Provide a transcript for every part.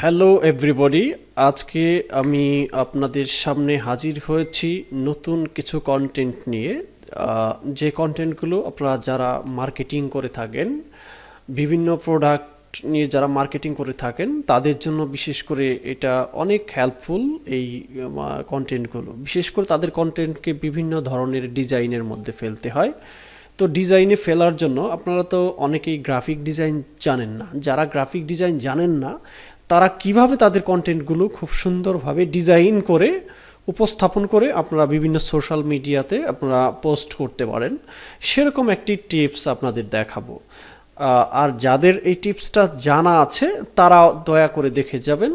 Hello everybody আজকে আমি আপনাদের সামনে হাজির হয়েছি নতুন কিছু কন্টেন্ট নিয়ে যে কন্টেন্টগুলো আপনারা যারা মার্কেটিং করে থাকেন বিভিন্ন প্রোডাক্ট নিয়ে যারা মার্কেটিং করে থাকেন তাদের জন্য বিশেষ করে এটা অনেক হেল্পফুল এই কন্টেন্টগুলো বিশেষ করে তাদের কন্টেন্টকে বিভিন্ন ধরনের ডিজাইনের মধ্যে ফেলতে হয় তো ডিজাইনে ফেলার জন্য আপনারা তো অনেকেই গ্রাফিক ডিজাইন জানেন না যারা গ্রাফিক ডিজাইন জানেন না তারা কিভাবে তাদের কন্টেন্টগুলো খুব সুন্দরভাবে ডিজাইন করে উপস্থাপন করে আপনারা বিভিন্ন সোশ্যাল মিডিয়াতে আপনারা পোস্ট করতে পারেন সেরকম একটি টিপস আপনাদের দেখাবো আর যাদের এই টিপসটা জানা আছে তারা দয়া করে দেখে যাবেন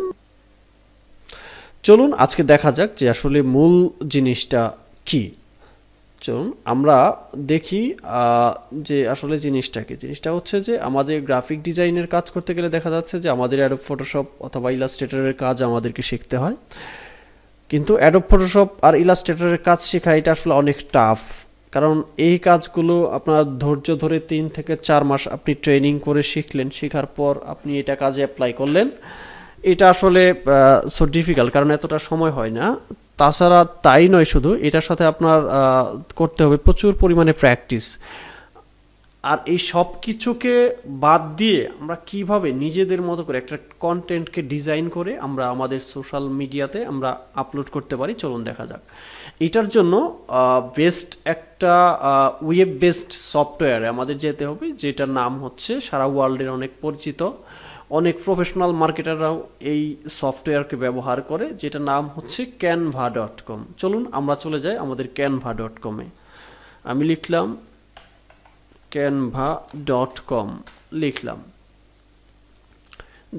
চলুন আজকে দেখা যাক যে আসলে মূল জিনিসটা কী চলুন আমরা দেখি যে আসলে জিনিসটাকে জিনিসটা হচ্ছে যে আমাদের গ্রাফিক ডিজাইনের কাজ করতে গেলে দেখা যাচ্ছে যে আমাদের অ্যাডোব ফটোশপ অথবা ইলাস্ট্রেটরের কাজ আমাদেরকে শিখতে হয় কিন্তু অ্যাডোব ফটোশপ আর ইলাস্ট্রেটরের কাজ শেখা এটা আসলে অনেক টাফ কারণ এই কাজগুলো আপনার ধৈর্য ধরে তিন থেকে চার মাস আপনি ট্রেনিং করে শিখলেন শেখার পর আপনি এটা কাজে অ্যাপ্লাই করলেন এটা আসলে সো ডিফিকাল্ট কারণ এতটা সময় হয় না তাছাড়া তাই নয় শুধু এটার সাথে আপনার করতে হবে প্রচুর পরিমাণে প্র্যাকটিস আর এই সব কিছুকে বাদ দিয়ে আমরা কিভাবে নিজেদের মতো করে একটা কন্টেন্টকে ডিজাইন করে আমরা আমাদের সোশ্যাল মিডিয়াতে আমরা আপলোড করতে পারি চলুন দেখা যাক এটার জন্য বেস্ট একটা ওয়েব বেসড সফটওয়্যার আমাদের যেতে হবে যেটার নাম হচ্ছে সারা ওয়ার্ল্ডের অনেক পরিচিত অনেক প্রফেশনাল মার্কেটাররাও এই সফটওয়্যারকে ব্যবহার করে যেটা নাম হচ্ছে ক্যানভা ডট কম চলুন আমরা চলে যাই আমাদের ক্যানভা ডট কমে আমি লিখলাম ক্যানভা ডট কম লিখলাম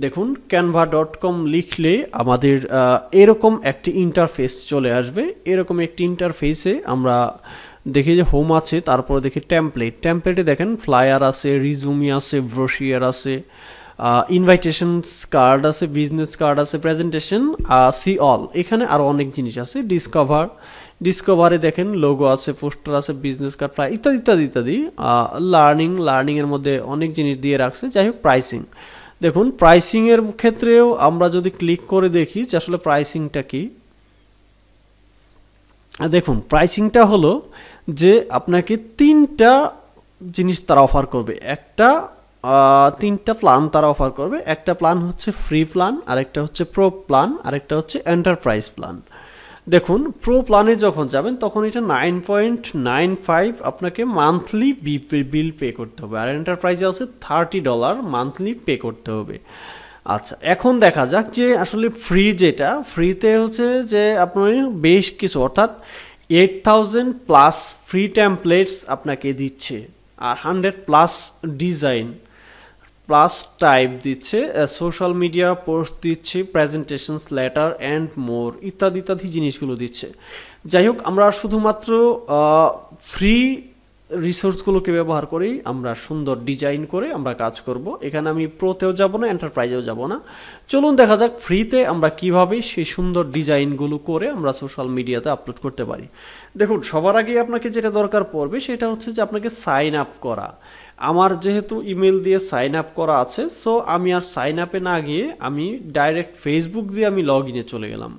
দেখুন ক্যানভা ডট কম লিখলে আমাদের এরকম একটি ইন্টারফেস চলে আসবে এরকম একটি ইন্টারফেসে আমরা দেখি যে হোম আছে তারপরে দেখি ট্যাম্পলেট ট্যাম্পলেটে দেখেন ফ্লায়ার আছে রিজুমি আছে ব্রোশিয়ার আছে ইনভাইটেশনস কার্ড আছে বিজনেস কার্ড আছে প্রেজেন্টেশন সি অল এখানে আরও অনেক জিনিস আছে ডিসকভার ডিসকভারে দেখেন লোগো আছে পোস্টার আছে বিজনেস কার্ড প্রায় ইত্যাদি ইত্যাদি ইত্যাদি লার্নিং লার্নিংয়ের মধ্যে অনেক জিনিস দিয়ে রাখছে যাই হোক প্রাইসিং দেখুন প্রাইসিংয়ের ক্ষেত্রেও আমরা যদি ক্লিক করে দেখি যে আসলে প্রাইসিংটা কি দেখুন প্রাইসিংটা হলো যে আপনাকে তিনটা জিনিস তারা অফার করবে একটা তিনটা প্ল্যান তারা অফার করবে একটা প্ল্যান হচ্ছে ফ্রি প্ল্যান আরেকটা হচ্ছে প্রো প্ল্যান আরেকটা হচ্ছে এন্টারপ্রাইজ প্ল্যান দেখুন প্রো প্ল্যানে যখন যাবেন তখন এটা নাইন পয়েন্ট নাইন ফাইভ আপনাকে মান্থলি বিল পে করতে হবে আর এন্টারপ্রাইজে আছে থার্টি ডলার মান্থলি পে করতে হবে আচ্ছা এখন দেখা যাক যে আসলে ফ্রি যেটা ফ্রিতে হচ্ছে যে আপনার বেশ কিছু অর্থাৎ eight thousand plus free templates আপনাকে দিচ্ছে আর hundred plus design plus type দিচ্ছে সোশ্যাল মিডিয়া পোস্ট দিচ্ছে প্রেজেন্টেশনস লেটার অ্যান্ড মোর ইত্যাদি ইত্যাদি জিনিসগুলো দিচ্ছে যাই হোক আমরা শুধুমাত্র ফ্রি রিসোর্সগুলোকে ব্যবহার করি আমরা সুন্দর ডিজাইন করে আমরা কাজ করব এখানে আমি প্রোতেও যাব না এন্টারপ্রাইজেও যাব না চলুন দেখা যাক ফ্রিতে আমরা কিভাবে সেই সুন্দর ডিজাইনগুলো করে আমরা সোশ্যাল মিডিয়াতে আপলোড করতে পারি দেখুন সবার আগে আপনাকে যেটা দরকার পড়বে সেটা হচ্ছে যে আপনাকে সাইন আপ করা আমার যেহেতু ইমেল দিয়ে সাইন আপ করা আছে সো আমি আর সাইন আপে না গিয়ে আমি ডাইরেক্ট ফেসবুক দিয়ে আমি লগ ইনে চলে গেলাম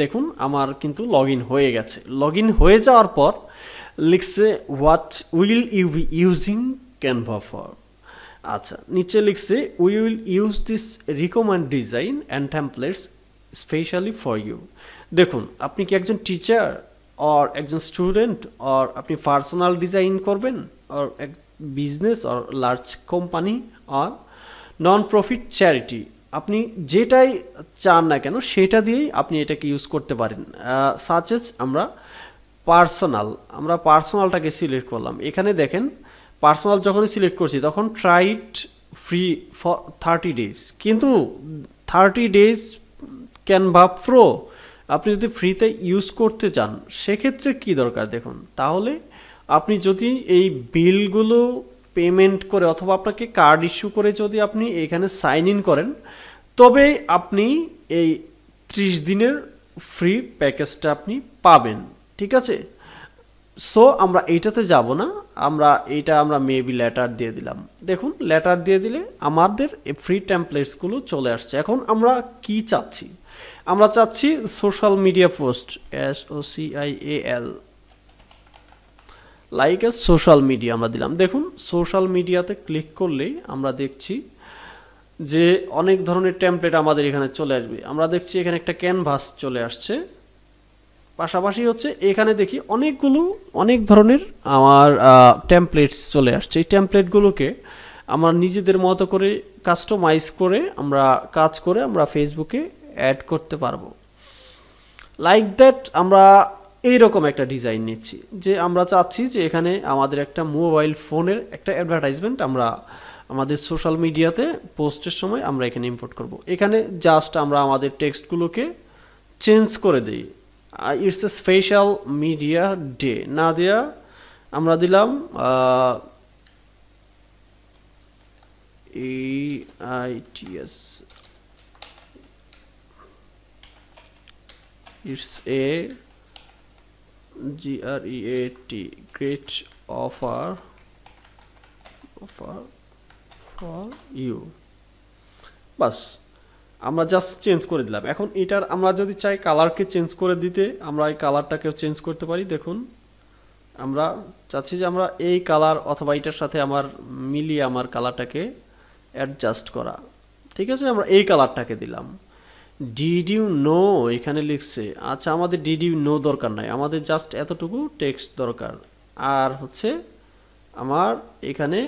দেখুন আমার কিন্তু লগ ইন হয়ে গেছে লগ ইন হয়ে যাওয়ার পর লিখছে what will you be using Canva for আচ্ছা নিচে লিখছে we will use this recommend design and templates specially for you দেখুন আপনি কি একজন টিচার অর একজন স্টুডেন্ট অর আপনি পার্সোনাল ডিজাইন করবেন অর এক business or large company or non profit charity আপনি যেটাই চান না কেন সেটা দিয়েই আপনি এটাকে ইউজ করতে পারেন সাচেস আমরা পার্সোনাল আমরা পার্সোনালটাকে সিলেক্ট করলাম এখানে দেখেন পার্সোনাল যখনই সিলেক্ট করছি তখন try it free for thirty days কিন্তু thirty days Canva pro আপনি যদি ফ্রিতে ইউজ করতে চান সেক্ষেত্রে কি দরকার দেখুন তাহলে আপনি যদি এই বিলগুলো পেমেন্ট করে অথবা আপনাকে কার্ড ইস্যু করে যদি আপনি এখানে সাইন ইন করেন তবে আপনি এই ত্রিশ দিনের ফ্রি প্যাকেজটা আপনি পাবেন ঠিক আছে সো আমরা এইটাতে যাব না আমরা এইটা আমরা মেবি লেটার দিয়ে দিলাম দেখুন লেটার দিয়ে দিলে আমাদের ফ্রি ট্যাম্পলেটসগুলো চলে আসছে এখন আমরা কি চাচ্ছি আমরা চাচ্ছি social media post S O C I A L like S social media আমরা দিলাম দেখুন সোশ্যাল মিডিয়াতে ক্লিক করলেই আমরা দেখছি যে অনেক ধরনের টেমপ্লেট আমাদের এখানে চলে আসবে আমরা দেখছি এখানে একটা ক্যানভাস চলে আসছে পাশাপাশি হচ্ছে এখানে দেখি অনেকগুলো অনেক ধরনের আমার টেমপ্লেটস চলে আসছে এই টেমপ্লেটগুলোকে আমরা নিজেদের মতো করে কাস্টমাইজ করে আমরা কাজ করে আমরা ফেসবুকে অ্যাড করতে পারবো লাইক দ্যাট আমরা এইরকম একটা ডিজাইন নিচ্ছি যে আমরা চাচ্ছি যে এখানে আমাদের একটা মোবাইল ফোনের একটা অ্যাডভার্টাইজমেন্ট আমরা আমাদের সোশ্যাল মিডিয়াতে পোস্টের সময় আমরা এখানে ইম্পোর্ট করব। এখানে জাস্ট আমরা আমাদের টেক্সটগুলোকে চেঞ্জ করে দিই it's a special media day না দেয়া আমরা দিলাম এই it's it's a g-r-e-a-t great offer offer for you বাস আমরা জাস্ট চেঞ্জ করে দিলাম এখন এটার আমরা যদি চাই কালারকে চেঞ্জ করে দিতে আমরা এই কালারটাকেও চেঞ্জ করতে পারি দেখুন আমরা চাচ্ছি যে আমরা এই কালার অথবা এটার সাথে আমার মিলিয়ে আমার কালারটাকে অ্যাডজাস্ট করা ঠিক আছে আমরা এই কালারটাকে দিলাম ডিড ইউ নো এখানে লিখছে আচ্ছা আমাদের ডিড ইউ নো দরকার নাই আমাদের জাস্ট এতটুকু টেক্সট দরকার আর হচ্ছে আমার এখানে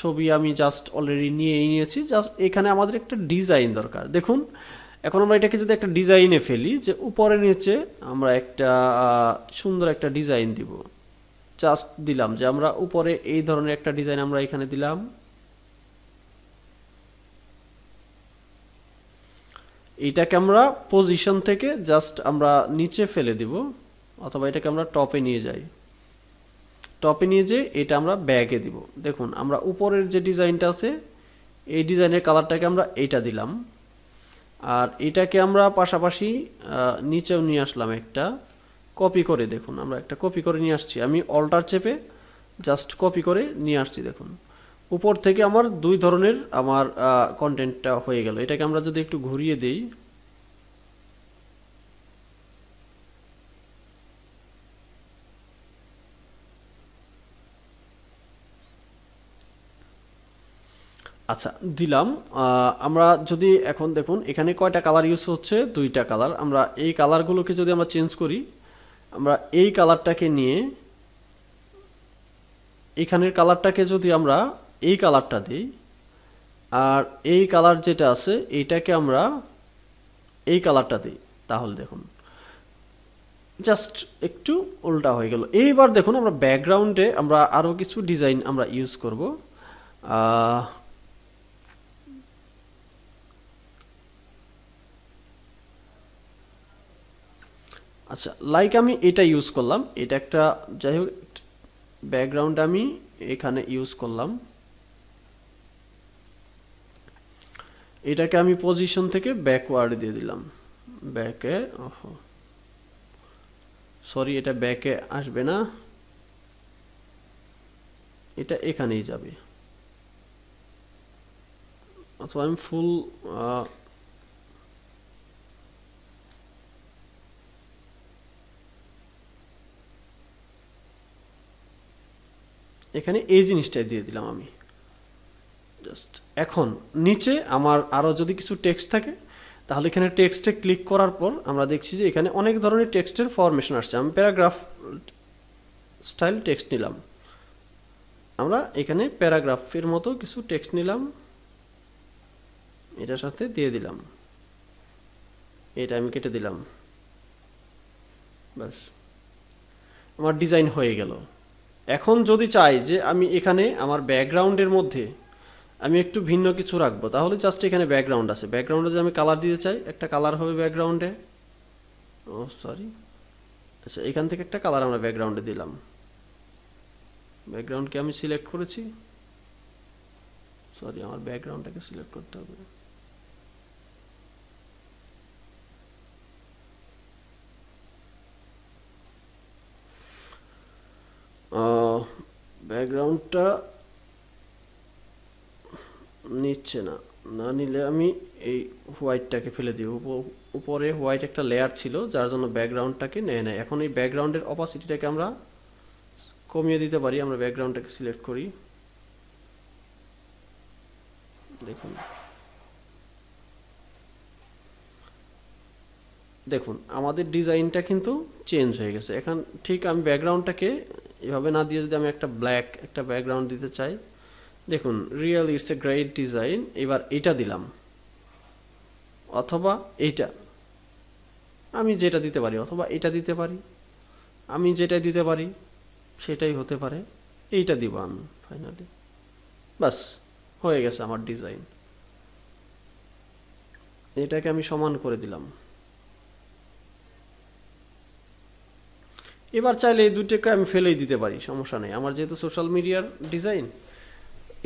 ছবি আমি জাস্ট অলরেডি নিয়ে নিয়েছি জাস্ট এখানে আমাদের একটা ডিজাইন দরকার দেখুন এখন আমরা এটাকে যদি একটা ডিজাইনে ফেলি যে উপরে নিচে আমরা একটা সুন্দর একটা ডিজাইন দিব জাস্ট দিলাম যে আমরা উপরে এই ধরনের একটা ডিজাইন আমরা এখানে দিলাম এটাকে আমরা পজিশন থেকে জাস্ট আমরা নিচে ফেলে দিব অথবা এটাকে আমরা টপে নিয়ে যাই টপে নিয়ে যে এটা আমরা ব্যাগে দিব দেখুন আমরা উপরের যে ডিজাইনটা আছে এই ডিজাইনের কালারটাকে আমরা এইটা দিলাম আর এটাকে আমরা পাশাপাশি নিচেও নিয়ে আসলাম একটা কপি করে দেখুন আমরা একটা কপি করে নিয়ে আসছি আমি অল্টার চেপে জাস্ট কপি করে নিয়ে আসছি দেখুন উপর থেকে আমার দুই ধরনের আমার কন্টেন্টটা হয়ে গেল এটাকে আমরা যদি একটু ঘুরিয়ে দিই আচ্ছা দিলাম আমরা যদি এখন দেখুন এখানে কয়টা কালার ইউজ হচ্ছে দুইটা কালার আমরা এই কালারগুলোকে যদি আমরা চেঞ্জ করি আমরা এই কালারটাকে নিয়ে এখানের কালারটাকে যদি আমরা এই কালারটা দিই আর এই কালার যেটা আছে এইটাকে আমরা এই কালারটা দিই তাহলে দেখুন জাস্ট একটু উল্টা হয়ে গেল এইবার দেখুন আমরা ব্যাকগ্রাউন্ডে আমরা আরও কিছু ডিজাইন আমরা ইউজ করব আচ্ছা লাইক আমি এটা ইউজ করলাম এটা একটা যাই হোক ব্যাকগ্রাউন্ড আমি এখানে ইউজ করলাম এটাকে আমি পজিশন থেকে ব্যাকওয়ার্ড দিয়ে দিলাম ব্যাকে ওহো সরি এটা ব্যাকে আসবে না এটা এখানেই যাবে অথবা আমি ফুল এখানে এই জিনিসটাই দিয়ে দিলাম আমি জাস্ট এখন নিচে আমার আরও যদি কিছু টেক্সট থাকে তাহলে এখানে টেক্সটে ক্লিক করার পর আমরা দেখছি যে এখানে অনেক ধরনের টেক্সটের ফরমেশন আসছে আমি প্যারাগ্রাফ স্টাইল টেক্সট নিলাম আমরা এখানে প্যারাগ্রাফের মতো কিছু টেক্সট নিলাম এটার সাথে দিয়ে দিলাম এটা আমি কেটে দিলাম ব্যাস আমার ডিজাইন হয়ে গেল এখন যদি চাই যে আমি এখানে আমার ব্যাকগ্রাউন্ডের মধ্যে আমি একটু ভিন্ন কিছু রাখবো তাহলে জাস্ট এখানে ব্যাকগ্রাউন্ড আছে ব্যাকগ্রাউন্ডে যে আমি কালার দিতে চাই একটা কালার হবে ব্যাকগ্রাউন্ডে ও সরি আচ্ছা এখান থেকে একটা কালার আমরা ব্যাকগ্রাউন্ডে দিলাম ব্যাকগ্রাউন্ডকে আমি সিলেক্ট করেছি সরি আমার ব্যাকগ্রাউন্ডটাকে সিলেক্ট করতে হবে ব্যাকগ্রাউন্ডটা নিচ্ছে না না নিলে আমি এই হোয়াইটটাকে ফেলে দিই উপরে হোয়াইট একটা লেয়ার ছিল যার জন্য ব্যাকগ্রাউন্ডটাকে নেয় নেয় এখন এই ব্যাকগ্রাউন্ডের অপাসিটিটাকে আমরা কমিয়ে দিতে পারি আমরা ব্যাকগ্রাউন্ডটাকে সিলেক্ট করি দেখুন দেখুন আমাদের ডিজাইনটা কিন্তু চেঞ্জ হয়ে গেছে এখন ঠিক আমি ব্যাকগ্রাউন্ডটাকে এভাবে না দিয়ে যদি আমি একটা ব্ল্যাক একটা ব্যাকগ্রাউন্ড দিতে চাই দেখুন real it's a great design এবার এটা দিলাম অথবা এইটা আমি যেটা দিতে পারি অথবা এটা দিতে পারি আমি যেটা দিতে পারি সেটাই হতে পারে এইটা দিব আমি ফাইনালি বাস হয়ে গেছে আমার ডিজাইন এটাকে আমি সমান করে দিলাম এবার চাইলে এই দুটোকে আমি ফেলেই দিতে পারি সমস্যা নেই আমার যেহেতু সোশ্যাল মিডিয়ার design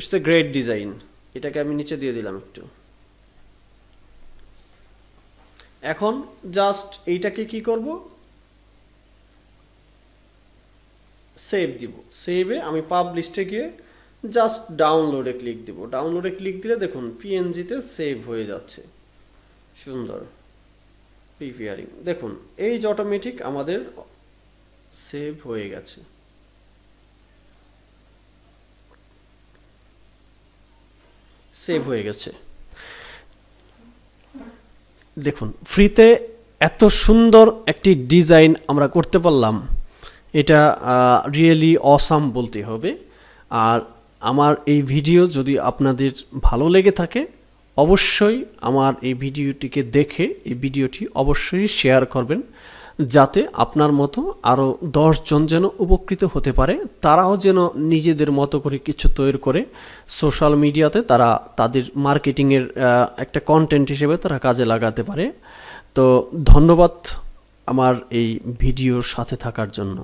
it's a great design এটাকে আমি নিচে দিয়ে দিলাম একটু এখন জাস্ট এইটাকে কি করব সেভ দিব সেভে আমি পাবলিশে গিয়ে জাস্ট ডাউনলোডে ক্লিক দিব ডাউনলোডে ক্লিক দিলে দেখুন পিএনজিতে সেভ হয়ে যাচ্ছে সুন্দর প্রিফিয়ারিং দেখুন এই যে অটোমেটিক আমাদের সেভ হয়ে গেছে সেভ হয়ে গেছে দেখুন ফ্রিতে এত সুন্দর একটি ডিজাইন আমরা করতে পারলাম এটা রিয়েলি অসাম বলতে হবে আর আমার এই ভিডিও যদি আপনাদের ভালো লেগে থাকে অবশ্যই আমার এই ভিডিওটিকে দেখে এই ভিডিওটি অবশ্যই শেয়ার করবেন যাতে আপনার মতো আরও দশজন যেন উপকৃত হতে পারে তারাও যেন নিজেদের মতো করে কিছু তৈরি করে সোশ্যাল মিডিয়াতে তারা তাদের মার্কেটিংয়ের একটা কন্টেন্ট হিসেবে তারা কাজে লাগাতে পারে তো ধন্যবাদ আমার এই ভিডিওর সাথে থাকার জন্য